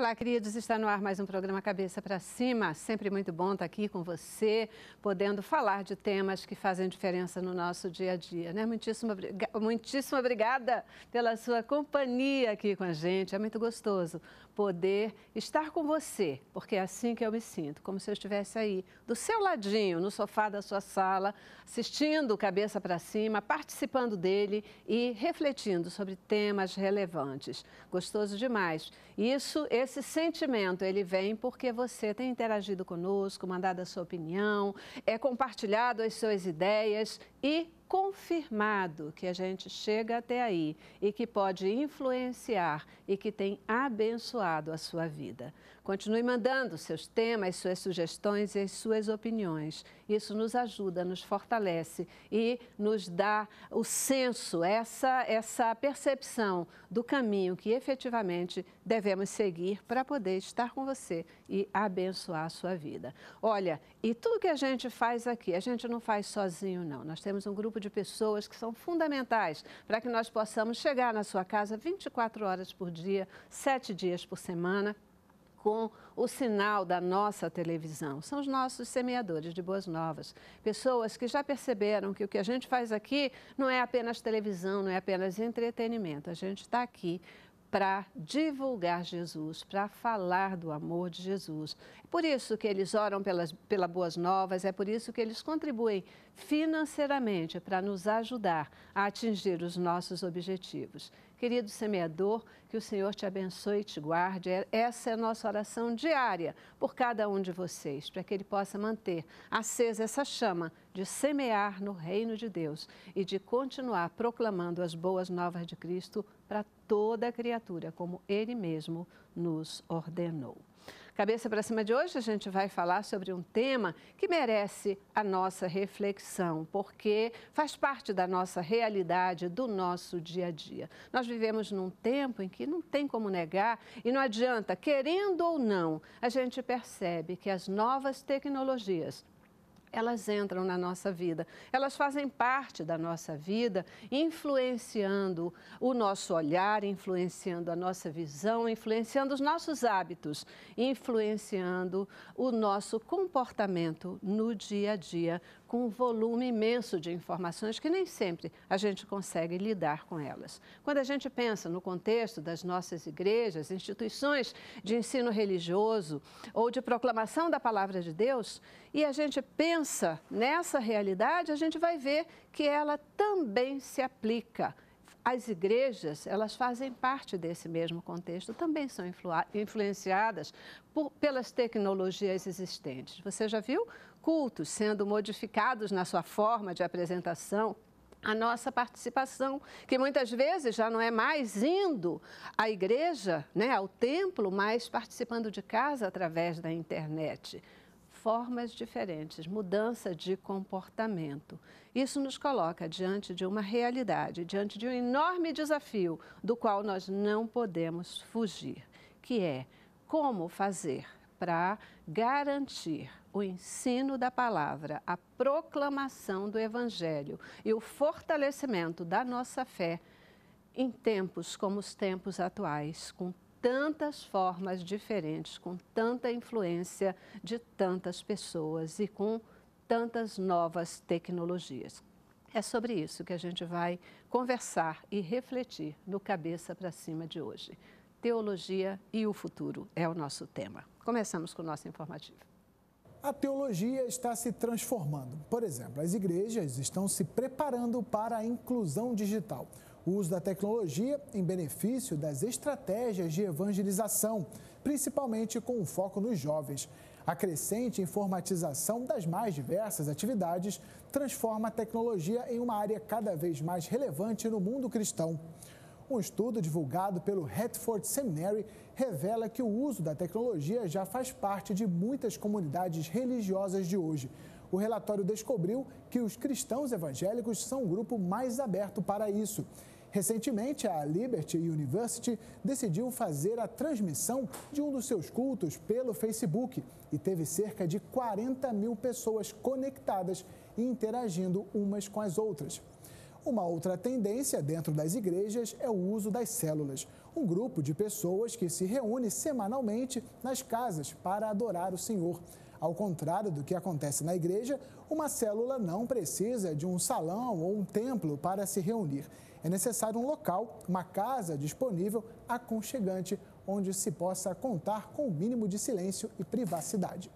Olá, queridos. Está no ar mais um programa Cabeça para Cima. Sempre muito bom estar aqui com você, podendo falar de temas que fazem diferença no nosso dia a dia. Né? Muitíssimo, muitíssimo obrigada pela sua companhia aqui com a gente. É muito gostoso poder estar com você, porque é assim que eu me sinto, como se eu estivesse aí, do seu ladinho, no sofá da sua sala, assistindo cabeça para cima, participando dele e refletindo sobre temas relevantes. Gostoso demais. Isso, esse sentimento, ele vem porque você tem interagido conosco, mandado a sua opinião, é compartilhado as suas ideias e confirmado que a gente chega até aí e que pode influenciar e que tem abençoado a sua vida. Continue mandando seus temas, suas sugestões e suas opiniões. Isso nos ajuda, nos fortalece e nos dá o senso, essa, essa percepção do caminho que efetivamente devemos seguir para poder estar com você e abençoar a sua vida. Olha, e tudo que a gente faz aqui, a gente não faz sozinho, não. Nós temos um grupo de pessoas que são fundamentais para que nós possamos chegar na sua casa 24 horas por dia, 7 dias por semana com o sinal da nossa televisão. São os nossos semeadores de boas novas. Pessoas que já perceberam que o que a gente faz aqui não é apenas televisão, não é apenas entretenimento. A gente está aqui para divulgar Jesus, para falar do amor de Jesus. É por isso que eles oram pelas pela boas novas, é por isso que eles contribuem financeiramente para nos ajudar a atingir os nossos objetivos. Querido semeador, que o Senhor te abençoe e te guarde. É, essa é a nossa oração diária por cada um de vocês, para que ele possa manter acesa essa chama de semear no reino de Deus e de continuar proclamando as boas novas de Cristo para toda a criatura, como ele mesmo nos ordenou. Cabeça para cima de hoje, a gente vai falar sobre um tema que merece a nossa reflexão, porque faz parte da nossa realidade, do nosso dia a dia. Nós vivemos num tempo em que não tem como negar e não adianta, querendo ou não, a gente percebe que as novas tecnologias elas entram na nossa vida. Elas fazem parte da nossa vida, influenciando o nosso olhar, influenciando a nossa visão, influenciando os nossos hábitos, influenciando o nosso comportamento no dia a dia, com um volume imenso de informações que nem sempre a gente consegue lidar com elas. Quando a gente pensa no contexto das nossas igrejas, instituições de ensino religioso ou de proclamação da palavra de Deus, e a gente pensa nessa realidade, a gente vai ver que ela também se aplica as igrejas, elas fazem parte desse mesmo contexto, também são influenciadas por, pelas tecnologias existentes. Você já viu cultos sendo modificados na sua forma de apresentação, a nossa participação, que muitas vezes já não é mais indo à igreja, né, ao templo, mas participando de casa através da internet. Formas diferentes, mudança de comportamento. Isso nos coloca diante de uma realidade, diante de um enorme desafio do qual nós não podemos fugir, que é como fazer para garantir o ensino da palavra, a proclamação do evangelho e o fortalecimento da nossa fé em tempos como os tempos atuais, com tantas formas diferentes, com tanta influência de tantas pessoas e com tantas novas tecnologias. É sobre isso que a gente vai conversar e refletir no Cabeça para Cima de hoje. Teologia e o futuro é o nosso tema. Começamos com o nosso informativo a teologia está se transformando. Por exemplo, as igrejas estão se preparando para a inclusão digital. O uso da tecnologia em benefício das estratégias de evangelização, principalmente com foco nos jovens. A crescente informatização das mais diversas atividades transforma a tecnologia em uma área cada vez mais relevante no mundo cristão. Um estudo divulgado pelo Hartford Seminary revela que o uso da tecnologia já faz parte de muitas comunidades religiosas de hoje. O relatório descobriu que os cristãos evangélicos são o grupo mais aberto para isso. Recentemente, a Liberty University decidiu fazer a transmissão de um dos seus cultos pelo Facebook e teve cerca de 40 mil pessoas conectadas e interagindo umas com as outras. Uma outra tendência dentro das igrejas é o uso das células, um grupo de pessoas que se reúne semanalmente nas casas para adorar o Senhor. Ao contrário do que acontece na igreja, uma célula não precisa de um salão ou um templo para se reunir. É necessário um local, uma casa disponível, aconchegante, onde se possa contar com o mínimo de silêncio e privacidade.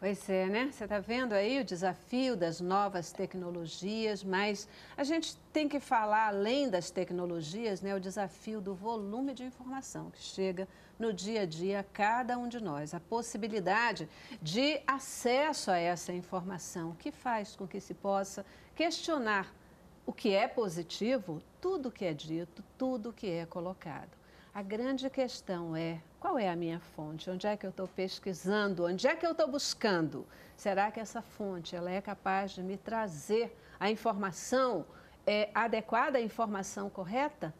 Pois é, né? Você está vendo aí o desafio das novas tecnologias, mas a gente tem que falar além das tecnologias, né? O desafio do volume de informação que chega no dia a dia a cada um de nós, a possibilidade de acesso a essa informação, que faz com que se possa questionar o que é positivo, tudo que é dito, tudo que é colocado. A grande questão é qual é a minha fonte? Onde é que eu estou pesquisando? Onde é que eu estou buscando? Será que essa fonte ela é capaz de me trazer a informação é, adequada, a informação correta?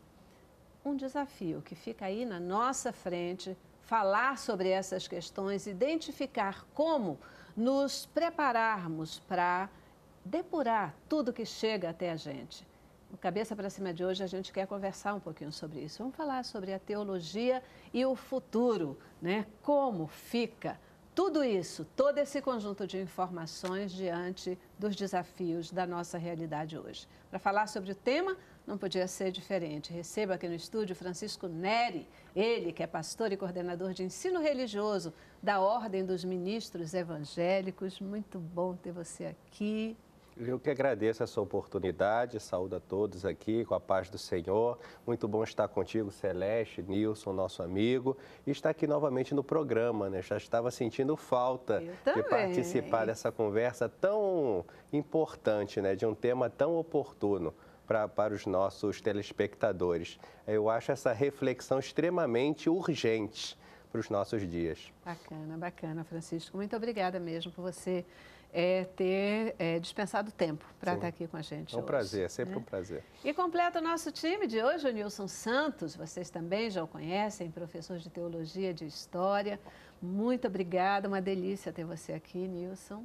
Um desafio que fica aí na nossa frente, falar sobre essas questões, identificar como nos prepararmos para depurar tudo que chega até a gente. No Cabeça para Cima de hoje a gente quer conversar um pouquinho sobre isso. Vamos falar sobre a teologia e o futuro, né? Como fica tudo isso, todo esse conjunto de informações diante dos desafios da nossa realidade hoje. Para falar sobre o tema, não podia ser diferente. Receba aqui no estúdio Francisco Neri, ele que é pastor e coordenador de ensino religioso da Ordem dos Ministros Evangélicos. Muito bom ter você aqui. Eu que agradeço essa oportunidade, saúdo a todos aqui com a paz do Senhor. Muito bom estar contigo, Celeste, Nilson, nosso amigo, e estar aqui novamente no programa, né? Já estava sentindo falta de participar dessa conversa tão importante, né? De um tema tão oportuno. para para os nossos telespectadores. Eu acho essa reflexão extremamente urgente para os nossos dias. Bacana, bacana, Francisco. Muito obrigada mesmo por você é, ter é, dispensado tempo para estar tá aqui com a gente. É um hoje, prazer, é sempre né? um prazer. E completa o nosso time de hoje, o Nilson Santos, vocês também já o conhecem, professor de teologia, de história. Muito obrigada, uma delícia ter você aqui, Nilson.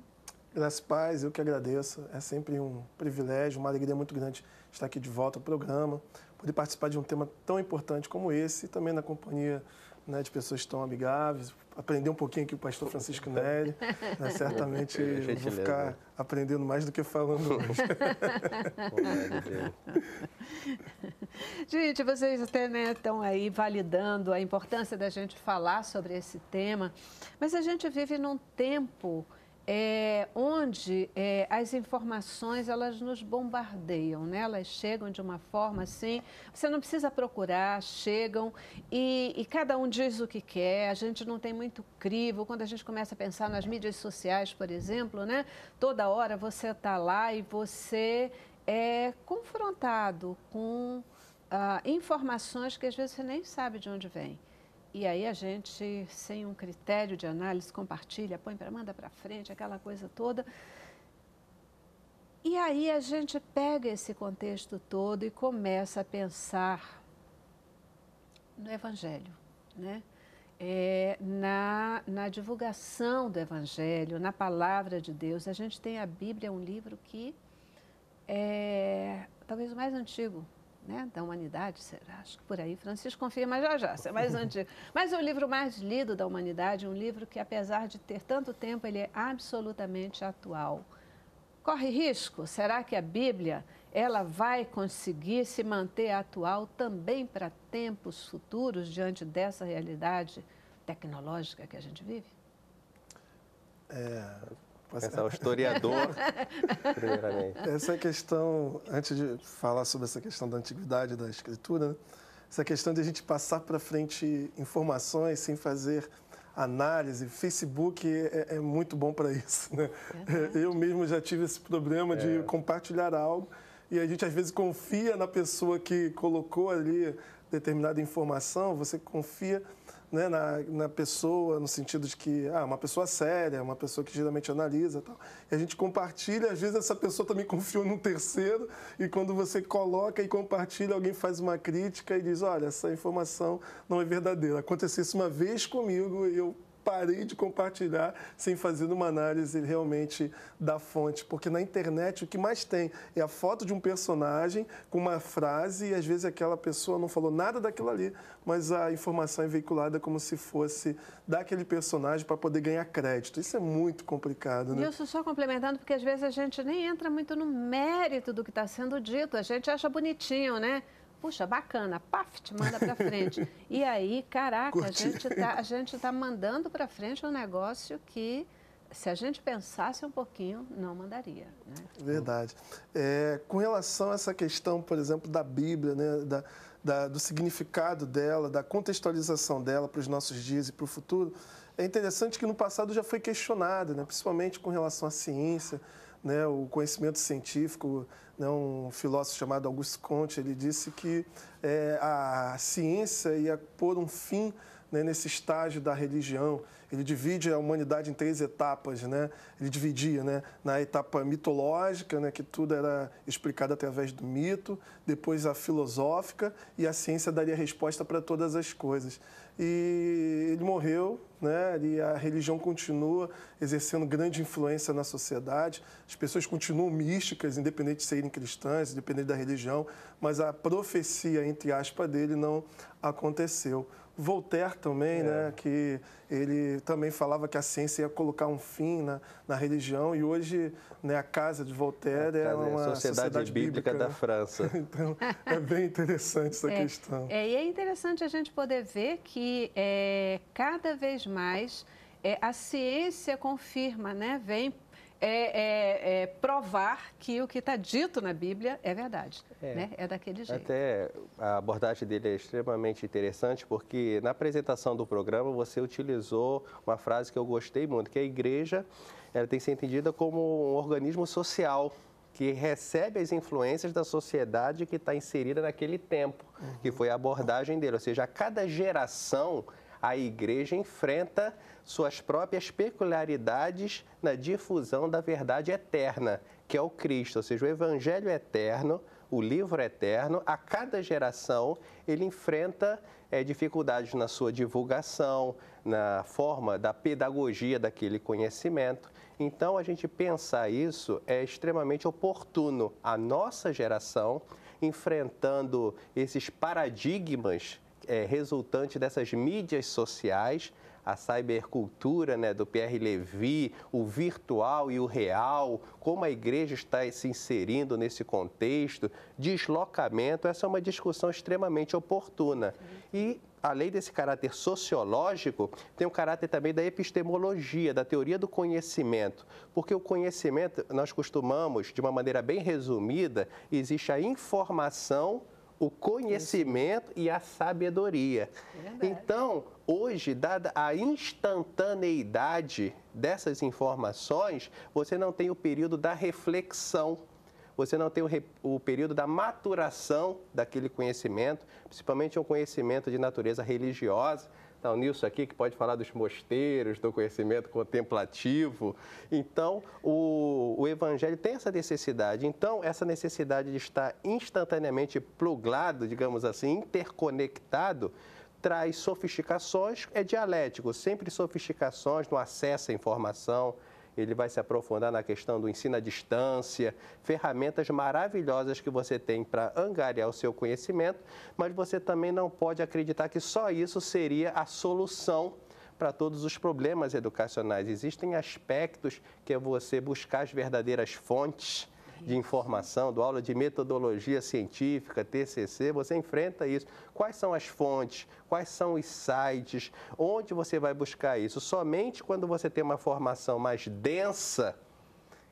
Graças paz, eu que agradeço. É sempre um privilégio, uma alegria muito grande estar aqui de volta ao programa, poder participar de um tema tão importante como esse, e também na companhia né, de pessoas tão amigáveis, aprender um pouquinho aqui com o pastor Francisco Nelly. Né, certamente é, é vou ficar né? aprendendo mais do que falando hoje. gente, vocês até né, estão aí validando a importância da gente falar sobre esse tema, mas a gente vive num tempo é, onde é, as informações elas nos bombardeiam, né? elas chegam de uma forma assim, você não precisa procurar, chegam e, e, cada um diz o que quer, a gente não tem muito crivo. Quando a gente começa a pensar nas mídias sociais, por exemplo, né? toda hora você está lá e você é confrontado com ah, informações que às vezes você nem sabe de onde vem. E aí a gente, sem um critério de análise, compartilha, põe para manda para frente, aquela coisa toda. E aí a gente pega esse contexto todo e começa a pensar no Evangelho, né? É, na, na divulgação do Evangelho, na palavra de Deus. A gente tem a Bíblia, é um livro que é talvez o mais antigo né, da humanidade, será? Acho que por aí, Francisco confirma já já, você é mais antigo. Mas é o livro mais lido da humanidade, um livro que, apesar de ter tanto tempo, ele é absolutamente atual. Corre risco? Será que a Bíblia ela vai conseguir se manter atual também para tempos futuros diante dessa realidade tecnológica que a gente vive? É, Pensar o historiador, primeiramente. Essa questão, antes de falar sobre essa questão da antiguidade da escritura, essa questão de a gente passar para frente informações sem fazer análise, Facebook é, é muito bom para isso. Né? É, eu mesmo já tive esse problema é. de compartilhar algo e a gente às vezes confia na pessoa que colocou ali determinada informação, você confia né, na, na pessoa, no sentido de que, ah, uma pessoa séria, uma pessoa que geralmente analisa e tal. E a gente compartilha, às vezes essa pessoa também confiou num terceiro, e quando você coloca e compartilha, alguém faz uma crítica e diz, olha, essa informação não é verdadeira. Aconteceu isso uma vez comigo e eu parei de compartilhar sem fazer uma análise realmente da fonte, porque na internet o que mais tem é a foto de um personagem com uma frase e às vezes aquela pessoa não falou nada daquilo ali, mas a informação é veiculada como se fosse daquele personagem para poder ganhar crédito. Isso é muito complicado, né? Isso só complementando, porque às vezes a gente nem entra muito no mérito do que está sendo dito, a gente acha bonitinho, né? puxa, bacana, paf, te manda para frente. e aí, caraca, a gente, está a gente tá mandando para frente um negócio que, se a gente pensasse um pouquinho, não mandaria. Né? Verdade. É, com relação a essa questão, por exemplo, da Bíblia, né, da, da, do significado dela, da contextualização dela para os nossos dias e para o futuro, é interessante que no passado já foi questionada, né, principalmente com relação à ciência né, o conhecimento científico, né, um filósofo chamado Auguste Comte, ele disse que é, a ciência ia pôr um fim né, nesse estágio da religião. Ele divide a humanidade em três etapas, né? Ele dividia, né, na etapa mitológica, né, que tudo era explicado através do mito, depois a filosófica e a ciência daria resposta para todas as coisas. E ele morreu né? E a religião continua exercendo grande influência na sociedade. As pessoas continuam místicas, independente de serem cristãs, independente da religião, mas a profecia, entre aspas, dele não aconteceu. Voltaire também, né, é. né, que ele também falava que a ciência ia colocar um fim na, na religião e hoje né, a casa de Voltaire é, é uma sociedade, sociedade bíblica, bíblica, da né? França. então é bem interessante essa é, questão. É, e é interessante a gente poder ver que é, cada vez mais é, a ciência confirma, né, vem é, é, é provar que o que está dito na Bíblia é verdade. É, né? é daquele jeito. Até a abordagem dele é extremamente interessante, porque na apresentação do programa você utilizou uma frase que eu gostei muito, que a igreja ela tem que ser entendida como um organismo social que recebe as influências da sociedade que está inserida naquele tempo, que uhum. foi a abordagem dele. Ou seja, a cada geração a igreja enfrenta suas próprias peculiaridades na difusão da verdade eterna, que é o Cristo, ou seja, o evangelho é eterno, o livro é eterno, a cada geração ele enfrenta é, dificuldades na sua divulgação, na forma da pedagogia daquele conhecimento. Então, a gente pensar isso é extremamente oportuno. A nossa geração, enfrentando esses paradigmas é, resultante dessas mídias sociais, a cybercultura né, do Pierre Levy, o virtual e o real, como a igreja está se inserindo nesse contexto, deslocamento, essa é uma discussão extremamente oportuna. E além desse caráter sociológico, tem o um caráter também da epistemologia, da teoria do conhecimento. Porque o conhecimento, nós costumamos, de uma maneira bem resumida, existe a informação o conhecimento Isso. e a sabedoria. É verdade. Então, hoje, dada a instantaneidade dessas informações, você não tem o período da reflexão. Você não tem o, re... o período da maturação daquele conhecimento, principalmente um conhecimento de natureza religiosa, Está o Nilson aqui que pode falar dos mosteiros, do conhecimento contemplativo. Então, o, o Evangelho tem essa necessidade. Então, essa necessidade de estar instantaneamente plugado, digamos assim, interconectado, traz sofisticações, é dialético, sempre sofisticações no acesso à informação, ele vai se aprofundar na questão do ensino à distância, ferramentas maravilhosas que você tem para angariar o seu conhecimento, mas você também não pode acreditar que só isso seria a solução para todos os problemas educacionais. Existem aspectos que é você buscar as verdadeiras fontes de informação, dou aula de metodologia científica, TCC, você enfrenta isso. Quais são as fontes? Quais são os sites? Onde você vai buscar isso? Somente quando você tem uma formação mais densa,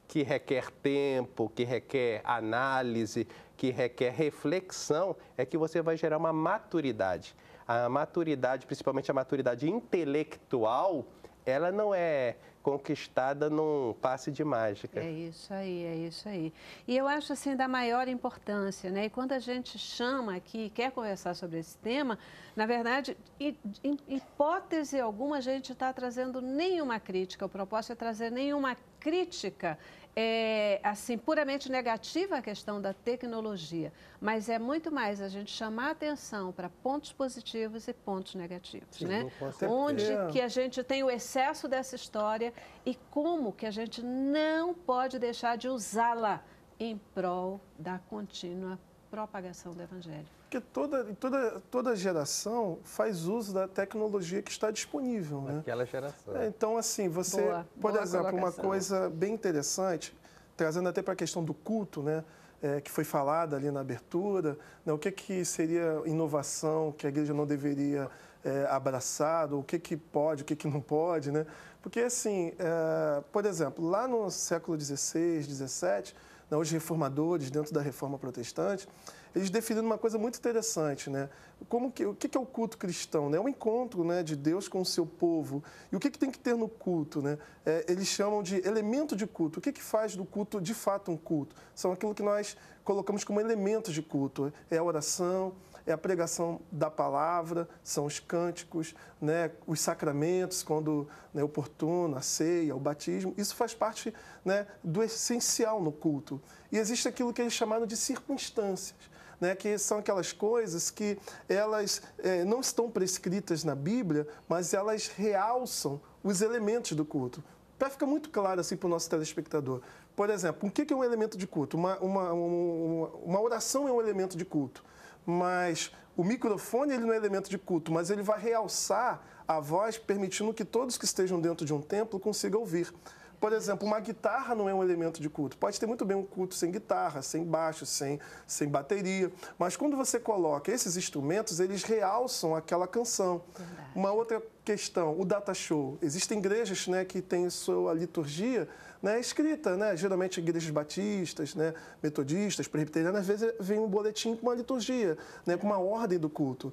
que requer tempo, que requer análise, que requer reflexão, é que você vai gerar uma maturidade. A maturidade, principalmente a maturidade intelectual, ela não é conquistada num passe de mágica. É isso aí, é isso aí. E eu acho assim da maior importância, né? E quando a gente chama aqui, quer conversar sobre esse tema, na verdade, em hipótese alguma a gente está trazendo nenhuma crítica. O propósito é trazer nenhuma crítica é, assim, puramente negativa a questão da tecnologia, mas é muito mais a gente chamar atenção para pontos positivos e pontos negativos, Sim, né? Onde que a gente tem o excesso dessa história e como que a gente não pode deixar de usá-la em prol da contínua propagação do Evangelho. Porque toda, toda, toda geração faz uso da tecnologia que está disponível. Né? Aquela geração. É, então, assim, você, boa, por boa exemplo, colocação. uma coisa bem interessante, trazendo até para a questão do culto, né? É, que foi falada ali na abertura, né? o que, que seria inovação que a igreja não deveria é, abraçar, o que, que pode, o que, que não pode, né? Porque, assim, é, por exemplo, lá no século XVI, XVII, né, os reformadores dentro da reforma protestante, eles definiram uma coisa muito interessante, né? Como que, o que é o culto cristão? Né? É um encontro né, de Deus com o seu povo. E o que, que tem que ter no culto? Né? É, eles chamam de elemento de culto. O que, que faz do culto de fato um culto? São aquilo que nós colocamos como elementos de culto. É a oração, é a pregação da palavra, são os cânticos, né, os sacramentos, quando né, oportuno, a ceia, o batismo. Isso faz parte né, do essencial no culto. E existe aquilo que eles é chamaram de circunstâncias. Né, que são aquelas coisas que elas é, não estão prescritas na Bíblia, mas elas realçam os elementos do culto. Para ficar muito claro assim para o nosso telespectador, por exemplo, o que é um elemento de culto? Uma, uma, uma, uma oração é um elemento de culto mas o microfone ele não é elemento de culto, mas ele vai realçar a voz, permitindo que todos que estejam dentro de um templo consigam ouvir. Por exemplo, uma guitarra não é um elemento de culto. Pode ter muito bem um culto sem guitarra, sem baixo, sem, sem bateria. Mas quando você coloca esses instrumentos, eles realçam aquela canção. Verdade. Uma outra questão, o data show. Existem igrejas né, que têm sua liturgia né, escrita, né? geralmente igrejas batistas, né, metodistas, presbiterianas, às vezes vem um boletim com uma liturgia, né, com uma ordem do culto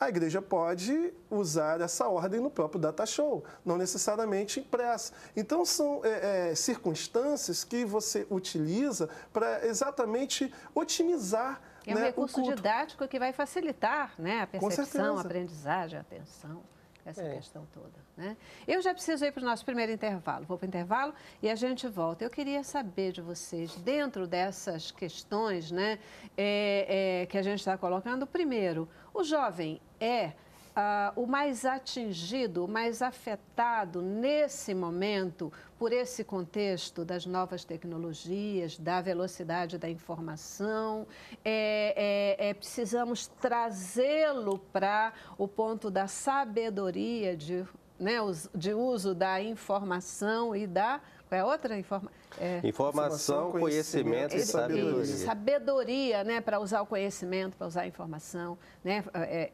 a igreja pode usar essa ordem no próprio data show, não necessariamente impressa. Então, são é, é, circunstâncias que você utiliza para exatamente otimizar é um né, recurso didático que vai facilitar né, a percepção, a aprendizagem, a atenção, essa é. questão toda. Né? Eu já preciso ir para o nosso primeiro intervalo. Vou para o intervalo e a gente volta. Eu queria saber de vocês, dentro dessas questões né, é, é, que a gente está colocando, primeiro, o jovem, é ah, o mais atingido, o mais afetado nesse momento por esse contexto das novas tecnologias, da velocidade da informação. É, é, é, precisamos trazê-lo para o ponto da sabedoria de, né, de uso da informação e da é outra informa, é... informação, conhecimento, conhecimento e sabedoria. Sabedoria, né, para usar o conhecimento, para usar a informação, né, é é,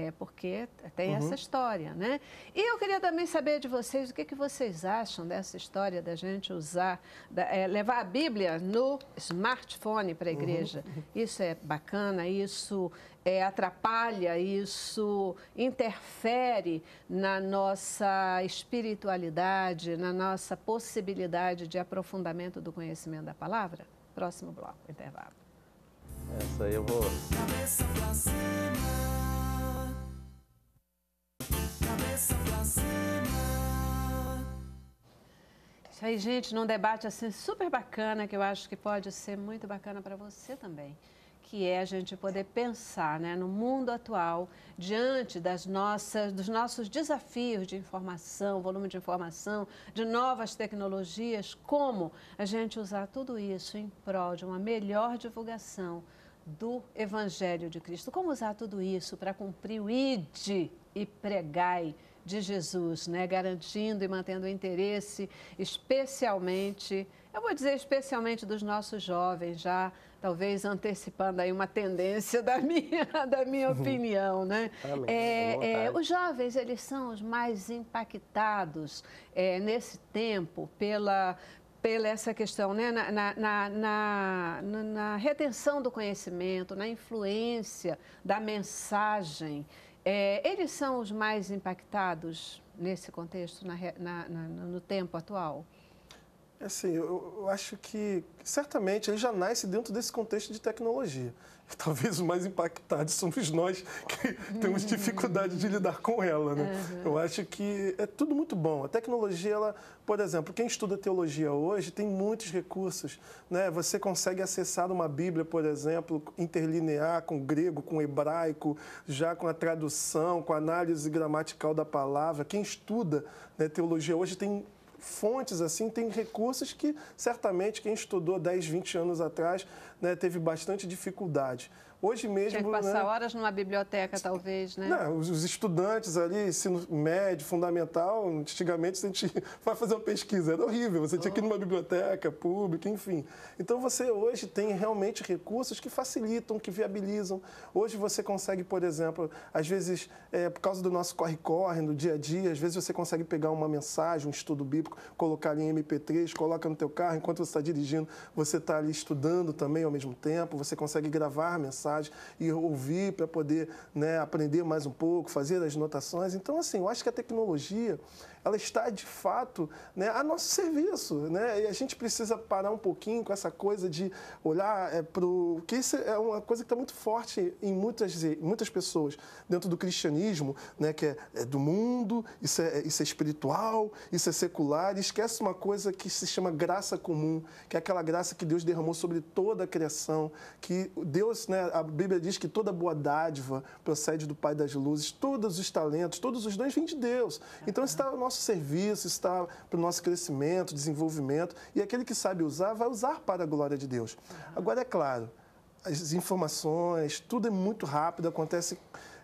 é, é porque tem uhum. essa história, né. E eu queria também saber de vocês o que, que vocês acham dessa história da gente usar, da, é, levar a Bíblia no smartphone para a uhum. igreja. Uhum. Isso é bacana, isso é, atrapalha, isso interfere na nossa espiritualidade, na nossa possibilidade de aprofundamento do conhecimento da palavra? Próximo bloco, intervalo. Essa aí eu vou. Cabeça pra cima. Cabeça pra cima. Isso aí, gente, num debate assim super bacana que eu acho que pode ser muito bacana para você também que é a gente poder pensar né, no mundo atual, diante das nossas, dos nossos desafios de informação, volume de informação, de novas tecnologias, como a gente usar tudo isso em prol de uma melhor divulgação do Evangelho de Cristo. Como usar tudo isso para cumprir o ID e pregai de Jesus, né? garantindo e mantendo o interesse, especialmente, eu vou dizer especialmente dos nossos jovens já talvez antecipando aí uma tendência da minha, da minha uhum. opinião, né? é, é, os jovens, eles são os mais impactados é, nesse tempo pela, pela essa questão, né? Na na, na, na, na, retenção do conhecimento, na influência da mensagem. É, eles são os mais impactados nesse contexto, na, no tempo atual? É assim, eu, eu, acho que certamente ele já nasce dentro desse contexto de tecnologia. Talvez os mais impactados somos nós que temos dificuldade de lidar com ela, né? Uhum. Eu acho que é tudo muito bom. A tecnologia, ela, por exemplo, quem estuda teologia hoje tem muitos recursos, né? Você consegue acessar uma Bíblia, por exemplo, interlinear com grego, com hebraico, já com a tradução, com a análise gramatical da palavra. Quem estuda né, teologia hoje tem fontes, assim, tem recursos que certamente quem estudou 10, 20 anos atrás né, teve bastante dificuldade. Hoje mesmo. Tinha que passar né? horas numa biblioteca, talvez, né? Não, os, estudantes ali, ensino médio, fundamental, antigamente a gente vai fazer uma pesquisa, era horrível. Você oh. tinha que ir numa biblioteca pública, enfim. Então você hoje tem realmente recursos que facilitam, que viabilizam. Hoje você consegue, por exemplo, às vezes, é, por causa do nosso corre-corre, no dia a dia, às vezes você consegue pegar uma mensagem, um estudo bíblico, colocar ali em MP3, coloca no teu carro, enquanto você está dirigindo, você está ali estudando também ao mesmo tempo, você consegue gravar mensagens e ouvir para poder né, aprender mais um pouco, fazer as notações. Então, assim, eu acho que a tecnologia ela está de fato né, a nosso serviço. Né? E a gente precisa parar um pouquinho com essa coisa de olhar é, para o. que isso é uma coisa que está muito forte em muitas, muitas pessoas dentro do cristianismo, né, que é, é do mundo, isso é, é, isso é espiritual, isso é secular, e esquece uma coisa que se chama graça comum, que é aquela graça que Deus derramou sobre toda a criação, que Deus, né, a Bíblia diz que toda boa dádiva procede do Pai das Luzes, todos os talentos, todos os dons vêm de Deus. Então, isso está ao nosso nosso serviço, está para o nosso crescimento, desenvolvimento. E aquele que sabe usar, vai usar para a glória de Deus. Agora, é claro, as informações, tudo é muito rápido, acontece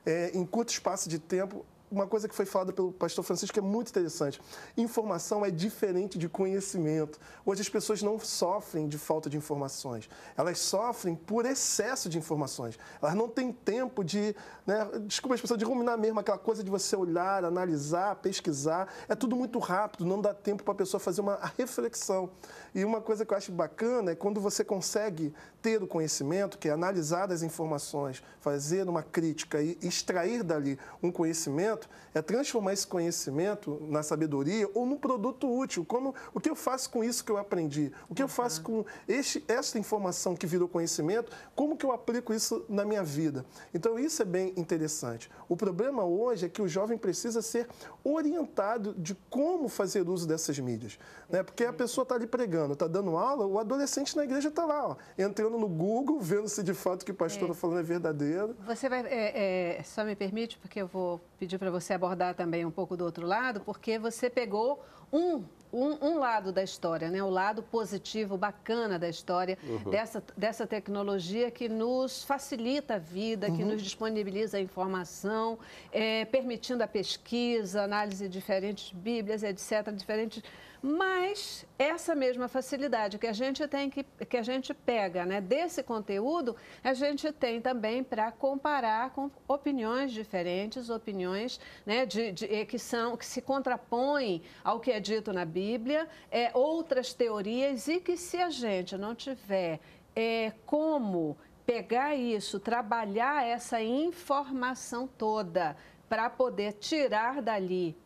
é, em curto espaço de tempo uma coisa que foi falada pelo pastor Francisco é muito interessante. Informação é diferente de conhecimento. Hoje as pessoas não sofrem de falta de informações, elas sofrem por excesso de informações. Elas não têm tempo de, né, desculpa a expressão, de ruminar mesmo, aquela coisa de você olhar, analisar, pesquisar. É tudo muito rápido, não dá tempo para a pessoa fazer uma reflexão. E uma coisa que eu acho bacana é quando você consegue ter o conhecimento, que é analisar as informações, fazer uma crítica e extrair dali um conhecimento conhecimento é transformar esse conhecimento na sabedoria ou num produto útil. Como o que eu faço com isso que eu aprendi? O que uhum. eu faço com este, esta informação que virou conhecimento? Como que eu aplico isso na minha vida? Então isso é bem interessante. O problema hoje é que o jovem precisa ser orientado de como fazer uso dessas mídias, né? Porque a uhum. pessoa está ali pregando, está dando aula, o adolescente na igreja está lá, ó, entrando no Google, vendo se de fato o que o pastor está é. Tá falando é verdadeiro. Você vai, é, é, só me permite porque eu vou pedir para você abordar também um pouco do outro lado, porque você pegou um, um, um, lado da história, né? o lado positivo, bacana da história, uhum. dessa, dessa tecnologia que nos facilita a vida, uhum. que nos disponibiliza a informação, é, permitindo a pesquisa, análise de diferentes bíblias, etc., diferentes mas essa mesma facilidade que a gente tem que, que a gente pega né, desse conteúdo, a gente tem também para comparar com opiniões diferentes, opiniões né, de, de, eh, que são que se contrapõem ao que é dito na Bíblia, é, outras teorias e que se a gente não tiver é, como pegar isso, trabalhar essa informação toda para poder tirar dali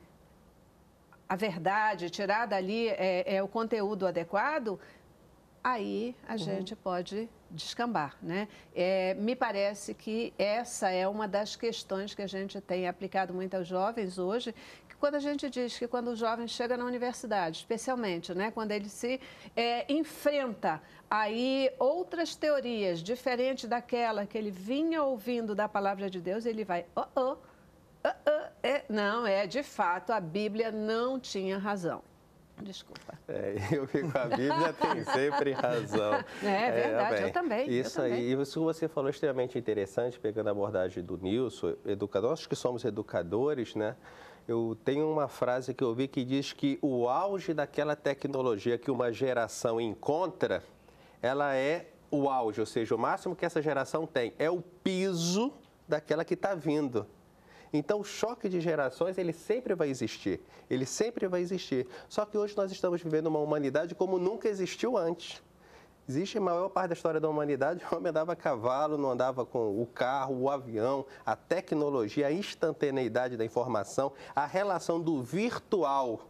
a verdade, tirar dali é, é o conteúdo adequado, aí a uhum. gente pode descambar, né? É, me parece que essa é uma das questões que a gente tem aplicado muito aos jovens hoje, que quando a gente diz que quando o jovem chega na universidade, especialmente, né, quando ele se é, enfrenta aí outras teorias diferentes daquela que ele vinha ouvindo da palavra de Deus, ele vai, oh, oh, é, não, é de fato, a Bíblia não tinha razão. Desculpa. É, eu fico a Bíblia tem sempre razão. É, é, é verdade, é, eu também. Isso eu aí, isso que você falou é extremamente interessante, pegando a abordagem do Nilson, educador, nós que somos educadores, né? Eu tenho uma frase que eu vi que diz que o auge daquela tecnologia que uma geração encontra, ela é o auge, ou seja, o máximo que essa geração tem é o piso daquela que está vindo. Então, o choque de gerações, ele sempre vai existir. Ele sempre vai existir. Só que hoje nós estamos vivendo uma humanidade como nunca existiu antes. Existe a maior parte da história da humanidade, o homem andava a cavalo, não andava com o carro, o avião, a tecnologia, a instantaneidade da informação, a relação do virtual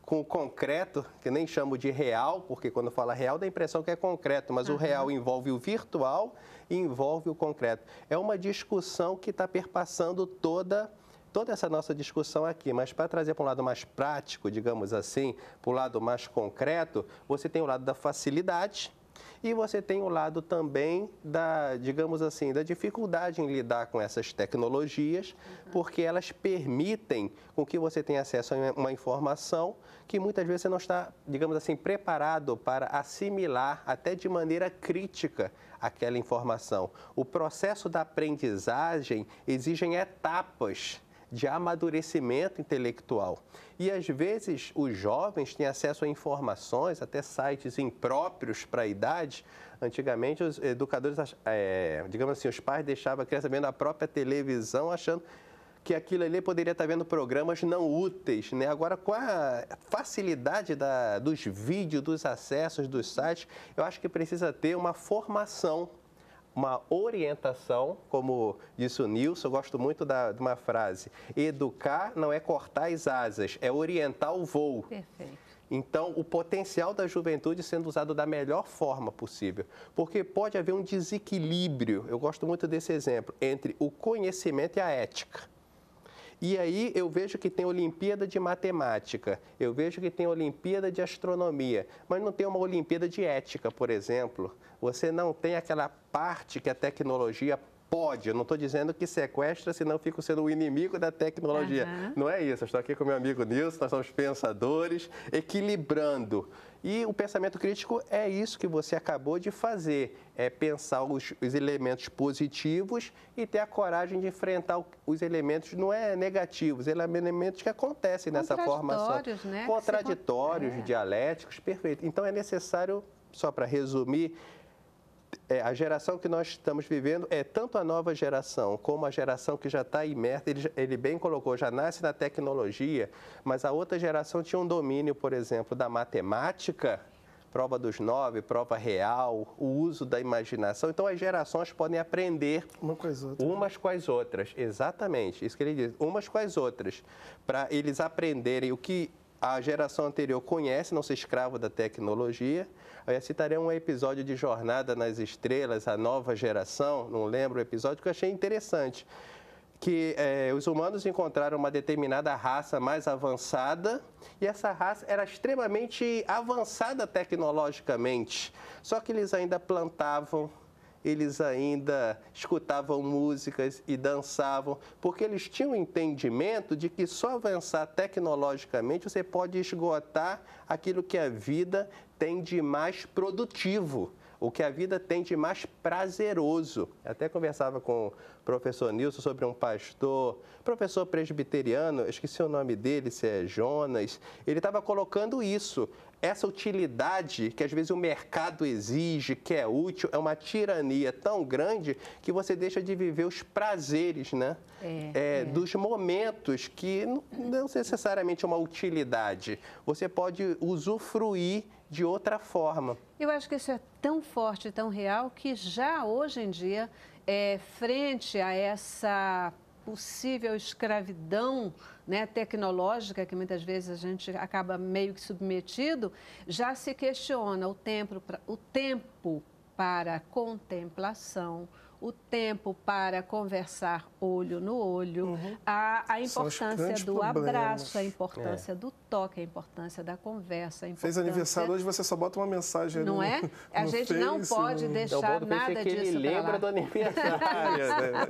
com o concreto, que nem chamo de real, porque quando fala real dá a impressão que é concreto, mas uhum. o real envolve o virtual envolve o concreto. É uma discussão que está perpassando toda toda essa nossa discussão aqui, mas para trazer para um lado mais prático, digamos assim, para o lado mais concreto, você tem o lado da facilidade, e você tem o lado também da, digamos assim, da dificuldade em lidar com essas tecnologias, uhum. porque elas permitem com que você tenha acesso a uma informação que muitas vezes você não está, digamos assim, preparado para assimilar até de maneira crítica aquela informação. O processo da aprendizagem exige etapas de amadurecimento intelectual. E às vezes os jovens têm acesso a informações, até sites impróprios para a idade. Antigamente os educadores, é, digamos assim, os pais deixavam a criança vendo a própria televisão, achando que aquilo ali poderia estar vendo programas não úteis, né? Agora, com a facilidade da, dos vídeos, dos acessos, dos sites, eu acho que precisa ter uma formação uma orientação, como disse o Nilson, eu gosto muito da, de uma frase: educar não é cortar as asas, é orientar o voo. Perfeito. Então, o potencial da juventude sendo usado da melhor forma possível, porque pode haver um desequilíbrio, eu gosto muito desse exemplo, entre o conhecimento e a ética. E aí eu vejo que tem Olimpíada de Matemática, eu vejo que tem Olimpíada de Astronomia, mas não tem uma Olimpíada de Ética, por exemplo você não tem aquela parte que a tecnologia pode. Eu não estou dizendo que sequestra, senão fico sendo o inimigo da tecnologia. Uhum. Não é isso. Eu estou aqui com meu amigo Nilson, nós somos pensadores, equilibrando. E o pensamento crítico é isso que você acabou de fazer: é pensar os, os elementos positivos e ter a coragem de enfrentar o, os elementos, não é negativos, é elementos que acontecem nessa formação. Né? Contraditórios, Contraditórios, é. dialéticos, perfeito. Então é necessário, só para resumir, é, a geração que nós estamos vivendo é tanto a nova geração como a geração que já está imersa, ele, ele, bem colocou, já nasce na tecnologia, mas a outra geração tinha um domínio, por exemplo, da matemática, prova dos nove, prova real, o uso da imaginação. Então, as gerações podem aprender Uma com umas com as outras. Exatamente, isso que ele diz, umas com as outras, para eles aprenderem o que a geração anterior conhece, não se escravo da tecnologia. Eu citarei um episódio de Jornada nas Estrelas, a nova geração, não lembro o episódio, que eu achei interessante. Que eh, os humanos encontraram uma determinada raça mais avançada e essa raça era extremamente avançada tecnologicamente. Só que eles ainda plantavam, eles ainda escutavam músicas e dançavam, porque eles tinham o entendimento de que só avançar tecnologicamente você pode esgotar aquilo que a vida tem de mais produtivo o que a vida tem de mais prazeroso. Eu até conversava com o professor Nilson sobre um pastor, professor presbiteriano, esqueci o nome dele, se é Jonas, ele estava colocando isso. Essa utilidade que às vezes o mercado exige, que é útil, é uma tirania tão grande que você deixa de viver os prazeres, né? É, é, é. Dos momentos que não, não é necessariamente uma utilidade. Você pode usufruir de outra forma. Eu acho que isso é tão forte, tão real, que já hoje em dia, é, frente a essa possível escravidão né, tecnológica, que muitas vezes a gente acaba meio que submetido, já se questiona o tempo, o tempo para contemplação, o tempo para conversar olho no olho, uhum. a, a, importância do problemas. abraço, a é. importância é. do toque, a importância da conversa. Importância... Fez aniversário hoje, você só bota uma mensagem ali. Não é? No, a gente face, não né? pode no... Então, deixar nada é que disso. Ele lembra lá. do aniversário. É, né?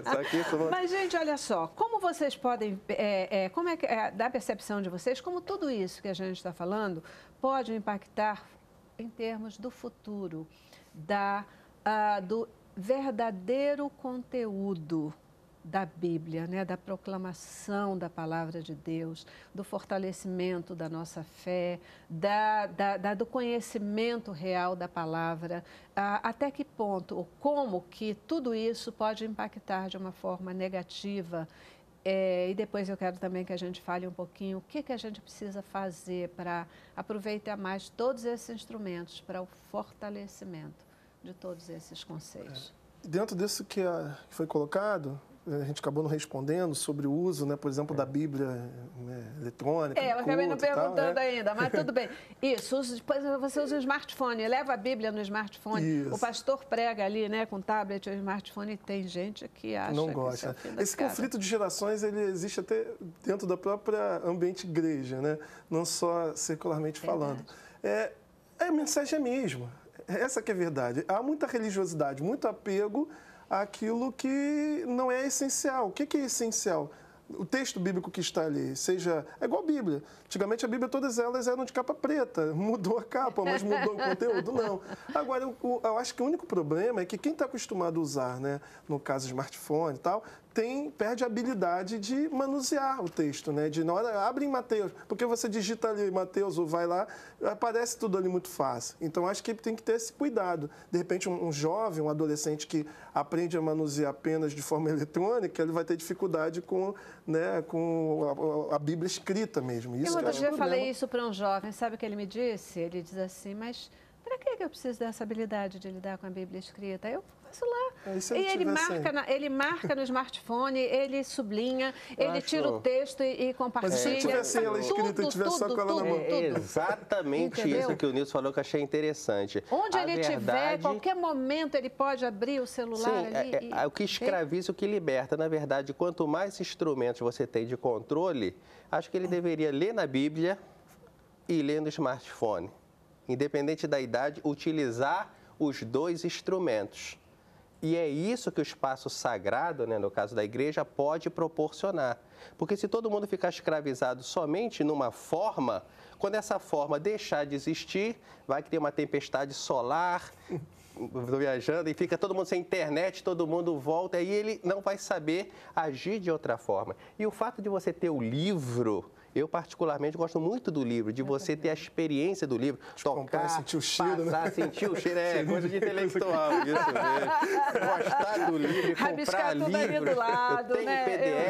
Mas, gente, olha só, como vocês podem. É, como é que. da percepção de vocês, como tudo isso que a gente está falando pode impactar em termos do futuro da, ah, do verdadeiro conteúdo da Bíblia, né, da proclamação da palavra de Deus, do fortalecimento da nossa fé, da, da, da do conhecimento real da palavra, ah, até que ponto ou como que tudo isso pode impactar de uma forma negativa. É, e depois eu quero também que a gente fale um pouquinho o que, que a gente precisa fazer para aproveitar mais todos esses instrumentos para o fortalecimento de todos esses conceitos. É. Dentro disso que, a, ah, que foi colocado, a gente acabou não respondendo sobre o uso, né, por exemplo, da é. Bíblia né, eletrônica. É, eu acabei não perguntando tal, né? ainda, mas tudo bem. Isso, depois você usa o smartphone, leva a Bíblia no smartphone. Isso. O pastor prega ali, né, com tablet ou smartphone, e tem gente que acha não é gosta. é Esse cara. conflito de gerações ele existe até dentro da própria ambiente igreja, né? Não só secularmente é falando. É, a mensagem é a mesma. Essa que é a verdade. Há muita religiosidade, muito apego àquilo que não é essencial. O que é essencial? O texto bíblico que está ali, seja. É igual a Bíblia. Antigamente a Bíblia, todas elas eram de capa preta. Mudou a capa, mas mudou o conteúdo? Não. Agora, eu, eu acho que o único problema é que quem está acostumado a usar, né, no caso smartphone e tal, tem, perde a habilidade de manusear o texto, né? De na hora, abre em Mateus, porque você digita ali Mateus ou vai lá, aparece tudo ali muito fácil. Então, acho que tem que ter esse cuidado. De repente, um, um jovem, um adolescente que aprende a manusear apenas de forma eletrônica, ele vai ter dificuldade com, né, com a, a Bíblia escrita mesmo. Isso dia eu já falei isso para um jovem, sabe o que ele me disse? Ele diz assim, mas para que eu preciso dessa habilidade de lidar com a Bíblia escrita? Eu celular. É, e, e ele, marca na, ele marca no smartphone, ele sublinha, ele tira o texto e, e compartilha. Mas se tivesse ela é escrita, tudo, tivesse tudo, só com ela na mão. É exatamente isso que o Nilson falou que eu achei interessante. Onde a ele verdade... tiver, qualquer momento ele pode abrir o celular Sim, ali. É, é e... É, o que escraviza, o que liberta. Na verdade, quanto mais instrumentos você tem de controle, acho que ele deveria ler na Bíblia e ler no smartphone. Independente da idade, utilizar os dois instrumentos. E é isso que o espaço sagrado, né, no caso da igreja, pode proporcionar. Porque se todo mundo ficar escravizado somente numa forma, quando essa forma deixar de existir, vai que tem uma tempestade solar, viajando, e fica todo mundo sem internet, todo mundo volta, e ele não vai saber agir de outra forma. E o fato de você ter o livro, eu, particularmente, gosto muito do livro, de é você ter a experiência do livro, Te tocar, sentir o cheiro, passar, né? sentir o cheiro, é coisa de intelectual, isso mesmo. Né? Gostar do livro, comprar livro, lado, eu tenho né?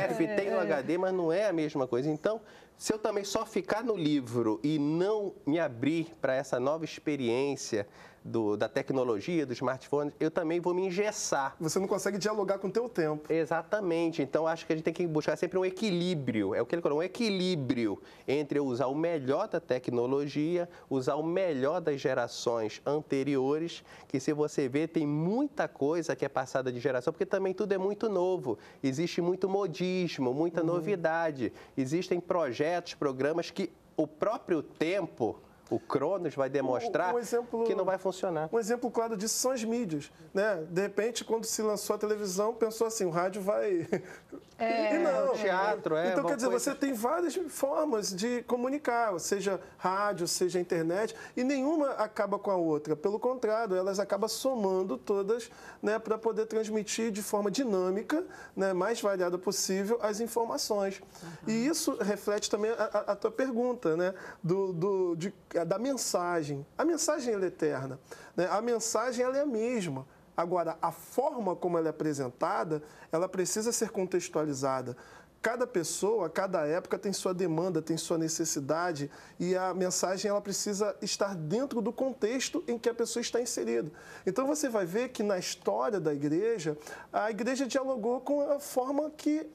PDF, eu, tenho é, HD, mas não é a mesma coisa. Então, se eu também só ficar no livro e não me abrir para essa nova experiência, do, da tecnologia, do smartphone, eu também vou me engessar. Você não consegue dialogar com o teu tempo. Exatamente. Então, acho que a gente tem que buscar sempre um equilíbrio. É o que ele falou, um equilíbrio entre eu usar o melhor da tecnologia, usar o melhor das gerações anteriores, que se você vê, tem muita coisa que é passada de geração, porque também tudo é muito novo. Existe muito modismo, muita uhum. novidade. Existem projetos, programas que o próprio tempo o Cronos vai demonstrar um, um exemplo, que não vai funcionar. Um exemplo claro disso são as mídias. Né? De repente, quando se lançou a televisão, pensou assim, o rádio vai... É, e não. O teatro, é. Então, quer dizer, você tem várias formas de comunicar, seja rádio, seja internet, e nenhuma acaba com a outra. Pelo contrário, elas acabam somando todas né, para poder transmitir de forma dinâmica, né, mais variada possível, as informações. Uhum. E isso reflete também a, a, a tua pergunta, né? Do, do, de da mensagem. A mensagem é eterna. Né? A mensagem ela é a mesma. Agora, a forma como ela é apresentada, ela precisa ser contextualizada. Cada pessoa, cada época tem sua demanda, tem sua necessidade e a mensagem ela precisa estar dentro do contexto em que a pessoa está inserida. Então você vai ver que na história da igreja, a igreja dialogou com a forma que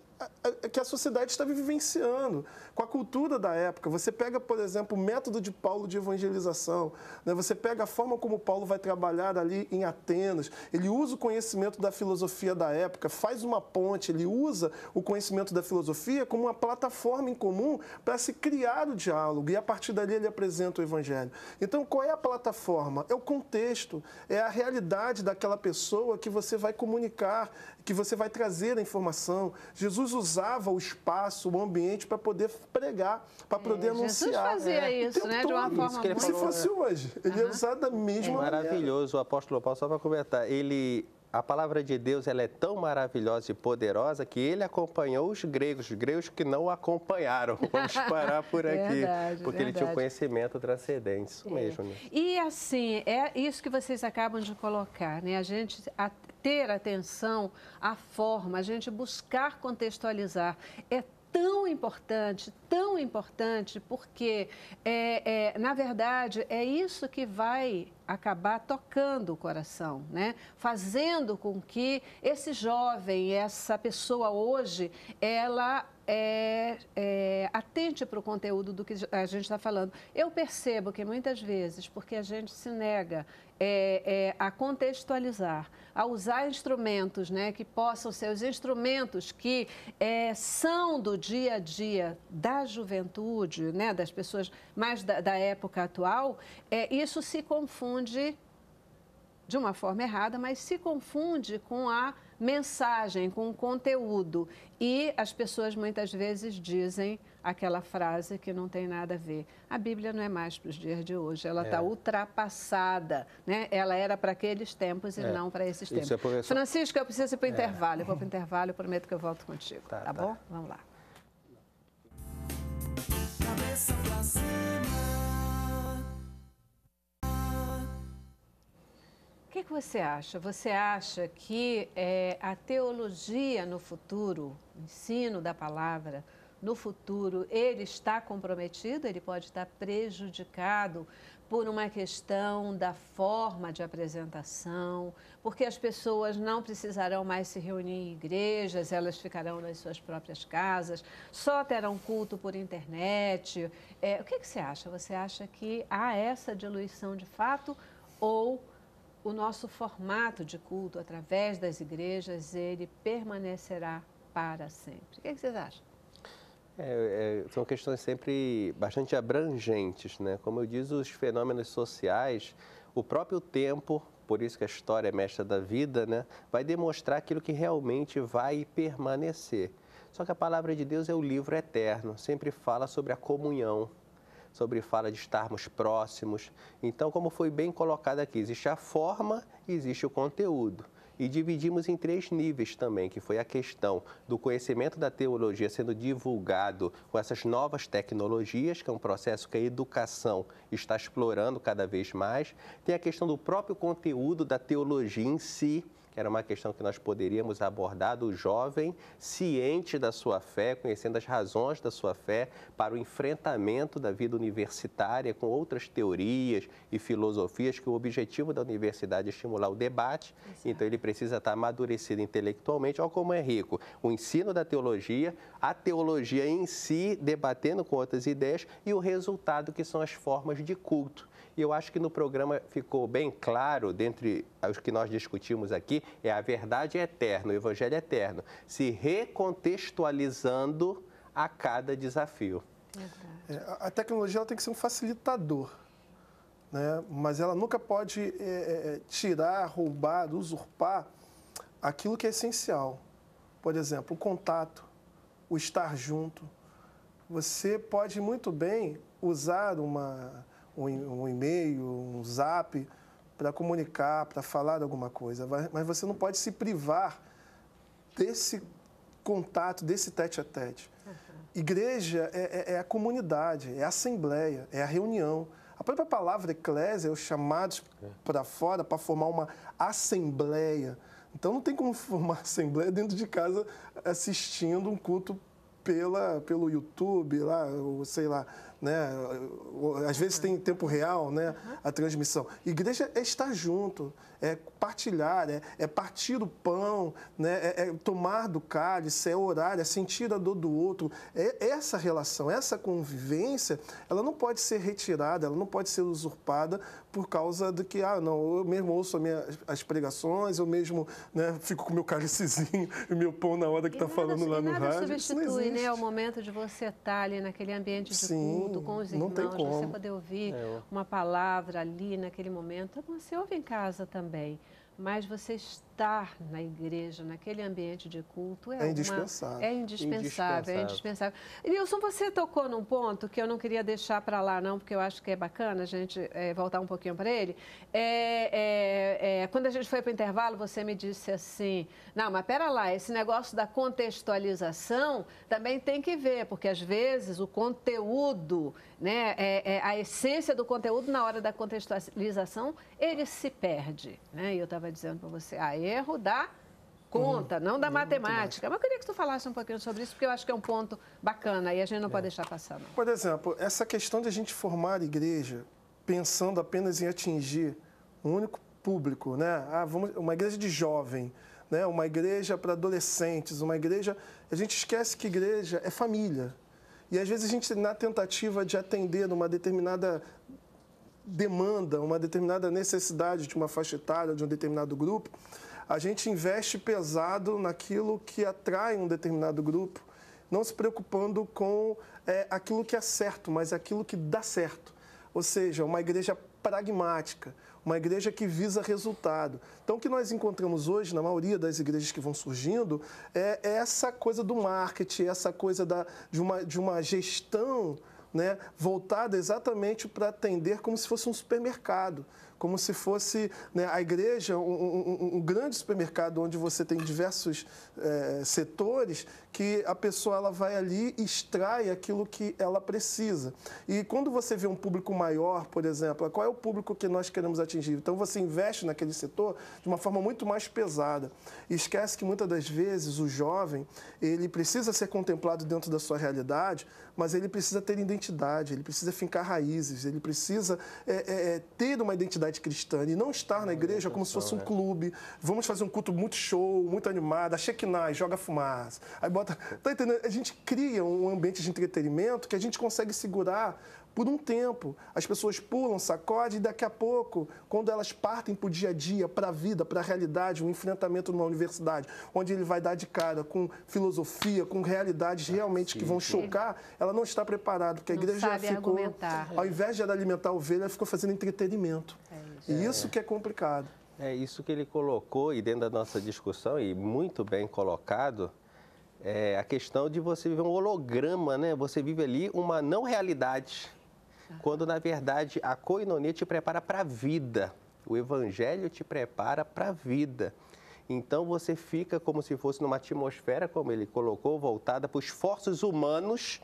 que a sociedade estava vivenciando com a cultura da época. Você pega, por exemplo, o método de Paulo de evangelização, né? você pega a forma como Paulo vai trabalhar ali em Atenas, ele usa o conhecimento da filosofia da época, faz uma ponte, ele usa o conhecimento da filosofia como uma plataforma em comum para se criar o diálogo e a partir dali ele apresenta o evangelho. Então, qual é a plataforma? É o contexto, é a realidade daquela pessoa que você vai comunicar, que você vai trazer a informação. Jesus usava o espaço, o ambiente para poder pregar, para poder é, anunciar. Jesus fazia é, isso, então, né? De uma forma muito... Se fosse hoje, ele uhum. ia usar da mesma é. Maravilhoso, o apóstolo Paulo, só para comentar ele a palavra de Deus ela é tão maravilhosa e poderosa que ele acompanhou os gregos, os gregos que não acompanharam. Vamos parar por aqui. verdade, porque verdade. ele tinha o conhecimento transcendente, isso é. mesmo. Né? E assim, é isso que vocês acabam de colocar, né? A gente a, ter atenção à forma, a gente buscar contextualizar. É tão importante, tão importante, porque, é, é, na verdade, é isso que vai acabar tocando o coração, né? Fazendo com que esse jovem, essa pessoa hoje, ela é, é, atente para o conteúdo do que a gente está falando. Eu percebo que muitas vezes, porque a gente se nega é, é, a contextualizar, a usar instrumentos né, que possam ser os instrumentos que é, são do dia a dia da juventude, né, das pessoas mais da, da época atual, é, isso se confunde de uma forma errada, mas se confunde com a mensagem, com o conteúdo. E as pessoas muitas vezes dizem aquela frase que não tem nada a ver. A Bíblia não é mais para os dias de hoje, ela está é. ultrapassada. Né? Ela era para aqueles tempos e é. não para esses é tempos. É Francisco, eu preciso ir para o é. intervalo. Eu vou para o intervalo, e prometo que eu volto contigo. Tá, tá, tá. bom? Vamos lá. O que, que você acha? Você acha que eh, a teologia no futuro, o ensino da palavra, no futuro ele está comprometido, ele pode estar prejudicado por uma questão da forma de apresentação, porque as pessoas não precisarão mais se reunir em igrejas, elas ficarão nas suas próprias casas, só terão culto por internet. É, o que, que você acha? Você acha que há essa diluição de fato ou o nosso formato de culto através das igrejas ele permanecerá para sempre? O que, que vocês acham? É, é, são questões sempre bastante abrangentes, né? Como eu diz, os fenômenos sociais, o próprio tempo, por isso que a história é mestra da vida, né? Vai demonstrar aquilo que realmente vai permanecer. Só que a palavra de Deus é o livro eterno, sempre fala sobre a comunhão, sobre fala de estarmos próximos. Então, como foi bem colocado aqui, existe a forma e existe o conteúdo e dividimos em três níveis também, que foi a questão do conhecimento da teologia sendo divulgado com essas novas tecnologias, que é um processo que a educação está explorando cada vez mais, tem a questão do próprio conteúdo da teologia em si, era uma questão que nós poderíamos abordar do jovem ciente da sua fé, conhecendo as razões da sua fé para o enfrentamento da vida universitária com outras teorias e filosofias que o objetivo da universidade é estimular o debate. Exato. Então ele precisa estar amadurecido intelectualmente, olha como é rico. O ensino da teologia, a teologia em si debatendo com outras ideias e o resultado que são as formas de culto. E eu acho que no programa ficou bem claro, dentre os que nós discutimos aqui, é a verdade eterna, o evangelho eterno, se recontextualizando a cada desafio. É, a tecnologia tem que ser um facilitador, né? mas ela nunca pode é, é, é, tirar, roubar, usurpar aquilo que é essencial. Por exemplo, o contato, o estar junto. Você pode muito bem usar uma, um e-mail, um zap, para comunicar, para falar alguma coisa. Mas você não pode se privar desse contato, desse tete a tete. Igreja é, é, é, a comunidade, é a assembleia, é a reunião. A própria palavra eclésia é os chamados é. para fora para formar uma assembleia. Então não tem como formar assembleia dentro de casa assistindo um culto pela, pelo YouTube, lá, ou sei lá, né? Às vezes tem tempo real, né? A transmissão. Igreja é estar junto, é partilhar, é, é partir o pão, né? é, é tomar do cálice, é orar, é sentir a dor do outro. É, essa relação, essa convivência, ela não pode ser retirada, ela não pode ser usurpada por causa de que, ah, não, eu mesmo ouço minha, as pregações, eu mesmo né, fico com meu cálicezinho e meu pão na hora que está falando lá no nada rádio. substitui, né, o momento de você estar tá ali naquele ambiente de Sim, culto, com os irmãos, você poder ouvir é. uma palavra ali naquele momento. É você ouve em casa também também. Mas você estar na igreja, naquele ambiente de culto, é, é indispensável. Uma, é, é indispensável, indispensável, é indispensável. Nilson, você tocou num ponto que eu não queria deixar para lá, não, porque eu acho que é bacana a gente é, voltar um pouquinho para ele. É, é, é, quando a gente foi para o intervalo, você me disse assim: não, mas pera lá, esse negócio da contextualização também tem que ver, porque às vezes o conteúdo né, é, é, a essência do conteúdo na hora da contextualização, ele se perde. Né? E eu estava dizendo para você, a ah, erro da conta, hum, não da não matemática. Mas eu queria que tu falasse um pouquinho sobre isso, porque eu acho que é um ponto bacana e a gente não é. pode deixar passar. Não. Por exemplo, essa questão de a gente formar a igreja pensando apenas em atingir um único público, né? Ah, vamos, uma igreja de jovem, né? uma igreja para adolescentes, uma igreja. A gente esquece que igreja é família. E às vezes a gente, na tentativa de atender uma determinada demanda, uma determinada necessidade de uma faixa etária, de um determinado grupo, a gente investe pesado naquilo que atrai um determinado grupo, não se preocupando com é, aquilo que é certo, mas aquilo que dá certo. Ou seja, uma igreja pragmática, uma igreja que visa resultado. Então, o que nós encontramos hoje, na maioria das igrejas que vão surgindo, é essa coisa do marketing, essa coisa da, de, uma, de uma gestão né, voltada exatamente para atender como se fosse um supermercado, como se fosse né, a igreja um, um, um, grande supermercado onde você tem diversos é, setores que a pessoa ela vai ali e extrai aquilo que ela precisa. E quando você vê um público maior, por exemplo, qual é o público que nós queremos atingir? Então você investe naquele setor de uma forma muito mais pesada. E esquece que muitas das vezes o jovem ele precisa ser contemplado dentro da sua realidade, mas ele precisa ter identidade, ele precisa fincar raízes, ele precisa é, é, é ter uma identidade cristã e não estar na igreja como se fosse um é. clube. Vamos fazer um culto muito show, muito animado, a Shekinah, joga fumaça. Aí bota. Tá entendendo? A gente cria um ambiente de entretenimento que a gente consegue segurar por um tempo. As pessoas pulam, sacodem e daqui a pouco, quando elas partem para o dia a dia, para a vida, para a realidade, um enfrentamento numa universidade, onde ele vai dar de cara com filosofia, com realidades ah, realmente sim, que vão chocar, ela não está preparada, porque a igreja já ficou, argumentar. ao invés de ela alimentar a ovelha, ela ficou fazendo entretenimento. É isso. E é. isso que é complicado. É isso que ele colocou e dentro da nossa discussão, e muito bem colocado, é a questão de você viver um holograma, né? Você vive ali uma não realidade quando na verdade a coinonia te prepara para a vida. O evangelho te prepara para a vida. Então você fica como se fosse numa atmosfera, como ele colocou, voltada para os esforços humanos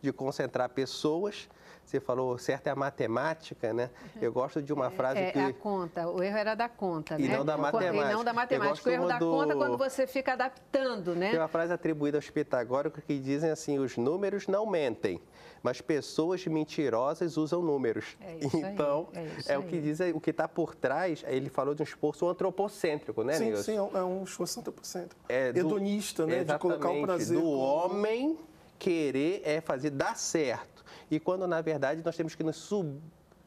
de concentrar pessoas você falou, certo é a matemática, né? Eu gosto de uma é, frase é, é que... É a conta, o erro era da conta, e né? Não da matemática. E não da matemática. O erro da do... conta é quando você fica adaptando, né? Tem uma frase atribuída aos pitagóricos que dizem assim, os números não mentem mas pessoas mentirosas usam números. É então, aí, é, é o que diz, o que está por trás, ele falou de um esforço antropocêntrico, né, Sim, sim, é, é um esforço antropocêntrico. É do, Hedonista, né? De colocar o prazer. Do homem querer é fazer dar certo e quando na verdade nós temos que nos, sub,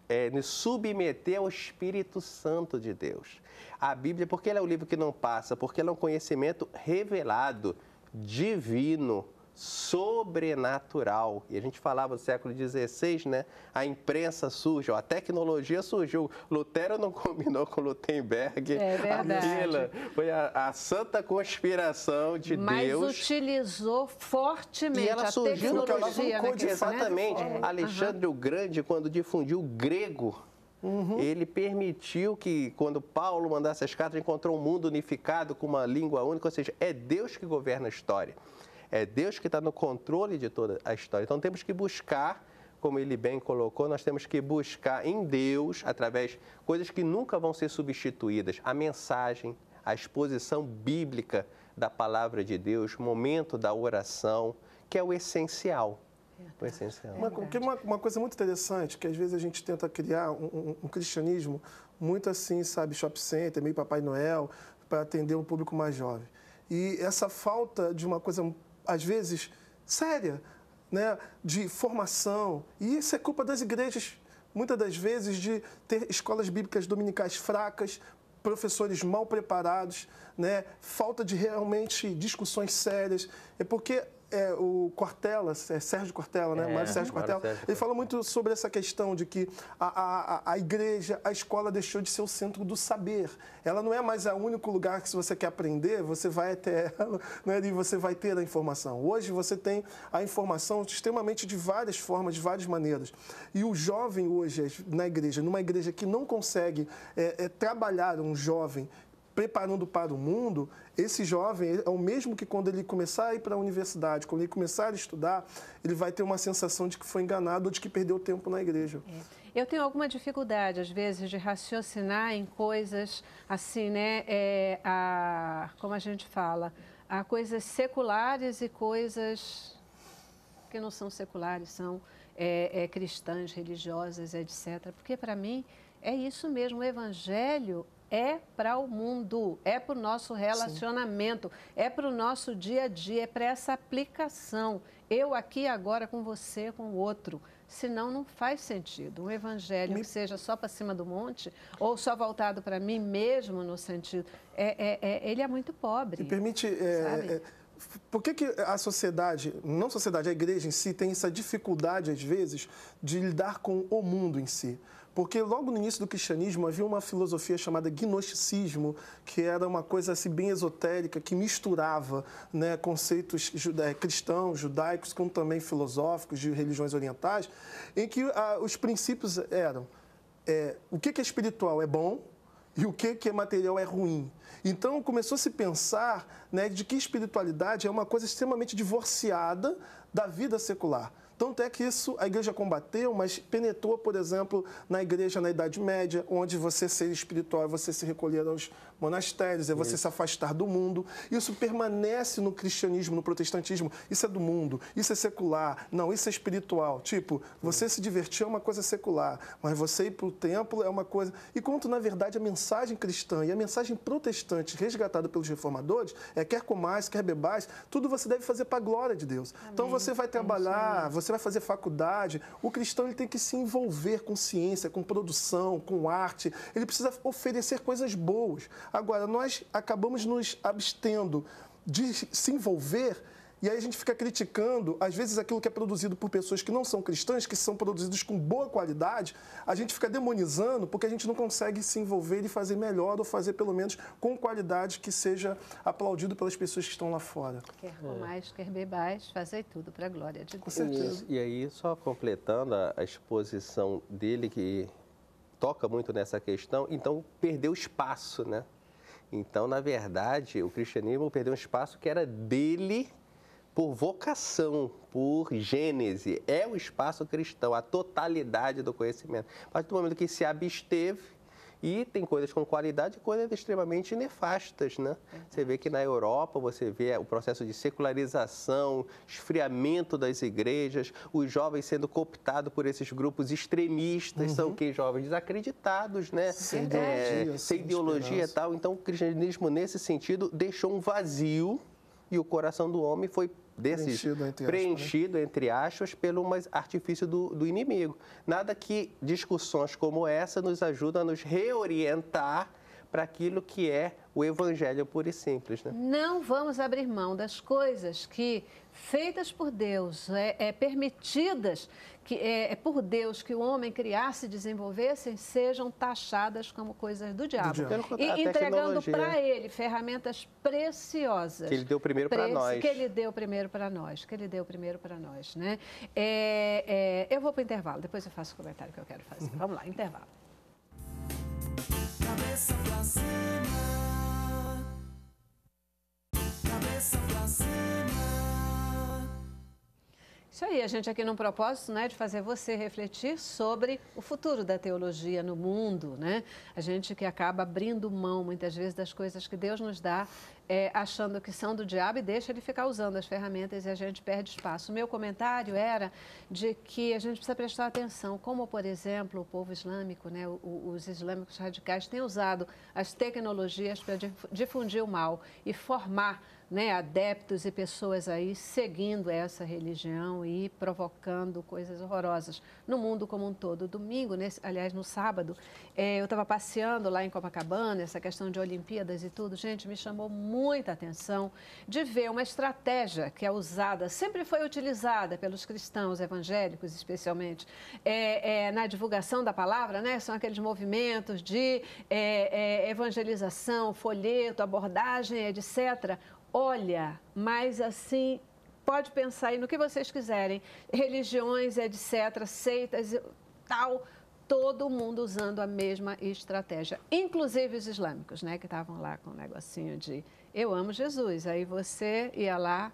é, nos submeter ao Espírito Santo de Deus. A Bíblia, porque ela é um livro que não passa, porque ela é um conhecimento revelado, divino, sobrenatural. E a gente falava no século XVI, né? A imprensa surge, ó, a tecnologia surgiu. Lutero não combinou com Lutemberg. É verdade. foi a, a, santa conspiração de Mas Deus. Mas utilizou fortemente e ela a surgiu tecnologia. Que ela né, né? exatamente. É. Alexandre uhum. o Grande, quando difundiu o grego, Uhum. Ele permitiu que, quando Paulo mandasse as cartas, encontrou um mundo unificado com uma língua única, ou seja, é Deus que governa a história. É Deus que está no controle de toda a história. Então temos que buscar, como ele bem colocou, nós temos que buscar em Deus, através coisas que nunca vão ser substituídas, a mensagem, a exposição bíblica da palavra de Deus, momento da oração, que é o essencial. O essencial. Uma, uma, uma coisa muito interessante, que às vezes a gente tenta criar um, um, um cristianismo muito assim, sabe, shopping center, meio Papai Noel, para atender um público mais jovem. E essa falta de uma coisa às vezes, séria, né, de formação. E isso é culpa das igrejas, muitas das vezes, de ter escolas bíblicas dominicais fracas, professores mal preparados, né, falta de realmente discussões sérias. É porque é, o Cortella, é, Sérgio Cortella, né? É, Mário Sérgio Cortella, Sérgio ele fala muito sobre essa questão de que a, a, a igreja, a escola deixou de ser o centro do saber. Ela não é mais o único lugar que se você quer aprender, você vai até ela né? e você vai ter a informação. Hoje você tem a informação extremamente de várias formas, de várias maneiras. E o jovem hoje na igreja, numa igreja que não consegue é, é trabalhar um jovem preparando para o mundo, esse jovem é o mesmo que quando ele começar a ir para a universidade, quando ele começar a estudar, ele vai ter uma sensação de que foi enganado ou de que perdeu tempo na igreja. É. Eu tenho alguma dificuldade, às vezes, de raciocinar em coisas assim, né? É, a, como a gente fala, a coisas seculares e coisas que não são seculares, são é, é, cristãs, religiosas, etc. Porque, para mim, é isso mesmo. O evangelho é para o mundo, é para o nosso relacionamento, Sim. é para o nosso dia a dia, é para essa aplicação. Eu aqui agora com você, com o outro. Senão não faz sentido. Um evangelho Me... que seja só para cima do monte ou só voltado para mim mesmo no sentido. É, é, é, ele é muito pobre. E permite. É, é, por que, que a sociedade, não sociedade, a igreja em si, tem essa dificuldade, às vezes, de lidar com o mundo em si? Porque logo no início do cristianismo havia uma filosofia chamada gnosticismo, que era uma coisa assim bem esotérica, que misturava né, conceitos juda eh, cristãos, judaicos, com também filosóficos de religiões orientais, em que ah, os princípios eram é, o que, que é espiritual é bom, e o que, que é material é ruim. Então começou a se pensar né, de que espiritualidade é uma coisa extremamente divorciada da vida secular. Tanto é que isso a igreja combateu, mas penetrou, por exemplo, na igreja na Idade Média, onde você ser espiritual é você se recolher aos monastérios, é você isso. se afastar do mundo. Isso permanece no cristianismo, no protestantismo. Isso é do mundo, isso é secular, não, isso é espiritual. Tipo, você uhum. se divertir é uma coisa secular, mas você ir para o templo é uma coisa. E quanto, na verdade, a mensagem cristã e a mensagem protestante resgatada pelos reformadores é quer comais, quer bebais, tudo você deve fazer para a glória de Deus. Então Amém. Então você vai é trabalhar, você você vai fazer faculdade. O cristão ele tem que se envolver com ciência, com produção, com arte. Ele precisa oferecer coisas boas. Agora, nós acabamos nos abstendo de se envolver e aí a gente fica criticando, às vezes, aquilo que é produzido por pessoas que não são cristãs, que são produzidos com boa qualidade, a gente fica demonizando porque a gente não consegue se envolver e fazer melhor ou fazer pelo menos com qualidade que seja aplaudido pelas pessoas que estão lá fora. Quer mais, quer bebais mais, fazer tudo para a glória de Deus. Com certeza. E, aí, só completando a exposição dele, que toca muito nessa questão, então perdeu espaço, né? Então, na verdade, o cristianismo perdeu um espaço que era dele por vocação, por gênese, é o espaço cristão, a totalidade do conhecimento. A partir do momento que se absteve, e tem coisas com qualidade e coisas extremamente nefastas, né? Você vê que na Europa você vê o processo de secularização, esfriamento das igrejas, os jovens sendo cooptados por esses grupos extremistas, uhum. são que jovens desacreditados, né? Sem é, ideologia, é, sem ideologia e tal. Então o cristianismo nesse sentido deixou um vazio e o coração do homem foi preenchido entre, né? preenchido, aspas, entre aspas, pelo artifício do, do inimigo. Nada que discussões como essa nos ajudam a nos reorientar para aquilo que é o evangelho puro e simples. Né? Não vamos abrir mão das coisas que, feitas por Deus, é, é permitidas que é, é, por Deus que o homem criasse e desenvolvesse, sejam taxadas como coisas do diabo. Do diabo. E entregando para ele ferramentas preciosas. Que ele deu primeiro para nós. Que ele deu primeiro para nós. Que ele deu primeiro para nós. Né? É, é, eu vou para o intervalo, depois eu faço o comentário que eu quero fazer. Uhum. Vamos lá, intervalo. Cabeça pra cima. Cabeça pra cima. Isso aí, a gente aqui num propósito né, de fazer você refletir sobre o futuro da teologia no mundo, né? A gente que acaba abrindo mão muitas vezes das coisas que Deus nos dá, é, achando que são do diabo e deixa ele ficar usando as ferramentas e a gente perde espaço. O meu comentário era de que a gente precisa prestar atenção, como, por exemplo, o povo islâmico, né, os islâmicos radicais têm usado as tecnologias para difundir o mal e formar né, adeptos e pessoas aí seguindo essa religião e provocando coisas horrorosas no mundo como um todo. Domingo, nesse, aliás, no sábado, eh, eu estava passeando lá em Copacabana, essa questão de Olimpíadas e tudo, gente, me chamou muita atenção de ver uma estratégia que é usada, sempre foi utilizada pelos cristãos evangélicos, especialmente, eh, eh, na divulgação da palavra, né? São aqueles movimentos de evangelização, folheto, abordagem, etc olha, mas assim, pode pensar aí no que vocês quiserem, religiões, etc., seitas, tal, todo mundo usando a mesma estratégia, inclusive os islâmicos, né, que estavam lá com um negocinho de eu amo Jesus, aí você ia lá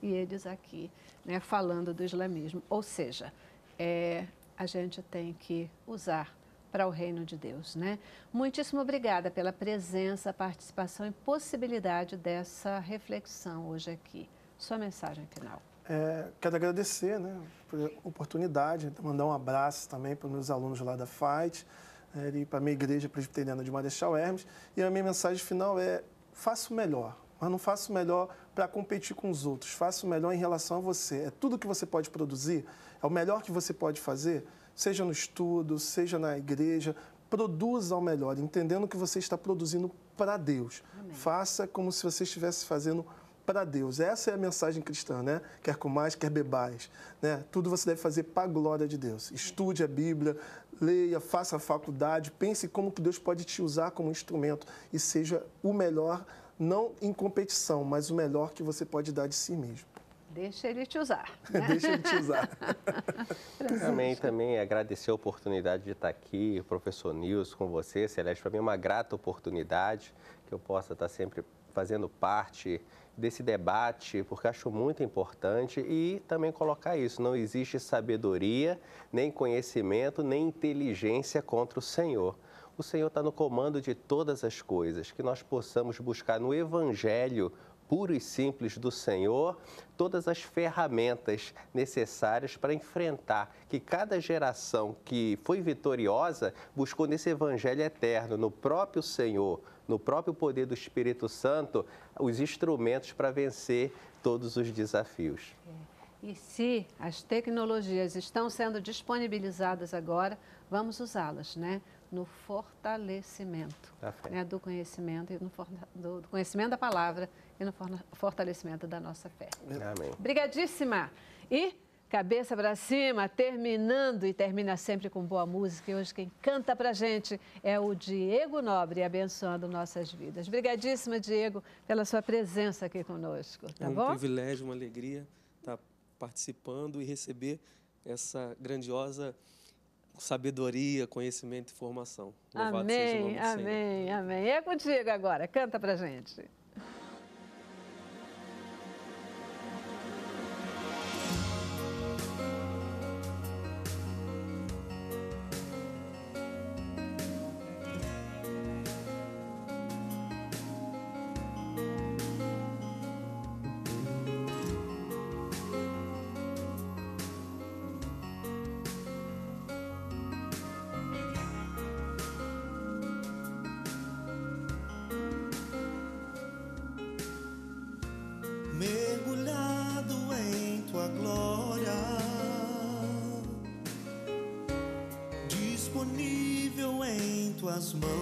e eles aqui, né, falando do islamismo. Ou seja, é, a gente tem que usar para o reino de Deus, né? Muitíssimo obrigada pela presença, participação e possibilidade dessa reflexão hoje aqui. Sua mensagem final. É, quero agradecer né, por oportunidade, mandar um abraço também para os meus alunos lá da FAIT é, né, e para a minha igreja presbiteriana de Marechal Hermes. E a minha mensagem final é: faça o melhor, mas não faça o melhor para competir com os outros, faça o melhor em relação a você. É tudo que você pode produzir, é o melhor que você pode fazer seja no estudo, seja na igreja, produza o melhor, entendendo que você está produzindo para Deus. Amém. Faça como se você estivesse fazendo para Deus. Essa é a mensagem cristã, né? Quer mais, quer bebais, né? Tudo você deve fazer para a glória de Deus. Estude a Bíblia, leia, faça a faculdade, pense como que Deus pode te usar como instrumento e seja o melhor, não em competição, mas o melhor que você pode dar de si mesmo. Deixa ele te usar. Né? Deixa ele te usar. também agradecer a oportunidade de estar aqui, professor Nilson, com você. Celeste, para mim é uma grata oportunidade que eu possa estar sempre fazendo parte desse debate, porque acho muito importante e também colocar isso, não existe sabedoria, nem conhecimento, nem inteligência contra o Senhor. O Senhor está no comando de todas as coisas, que nós possamos buscar no Evangelho puro e simples do Senhor todas as ferramentas necessárias para enfrentar que cada geração que foi vitoriosa buscou nesse evangelho eterno, no próprio Senhor, no próprio poder do Espírito Santo, os instrumentos para vencer todos os desafios. É. E se as tecnologias estão sendo disponibilizadas agora, vamos usá-las, né? No fortalecimento né? do conhecimento e no do conhecimento da palavra e no fortalecimento da nossa fé. Amém. Obrigadíssima. E cabeça para cima, terminando e termina sempre com boa música. E hoje quem canta para gente é o Diego Nobre, abençoando nossas vidas. Obrigadíssima, Diego, pela sua presença aqui conosco. Tá é um bom? privilégio, uma alegria estar tá participando e receber essa grandiosa sabedoria, conhecimento e formação. Louvado amém, seja o nome amém, Senhor. amém. É contigo agora, canta para gente. small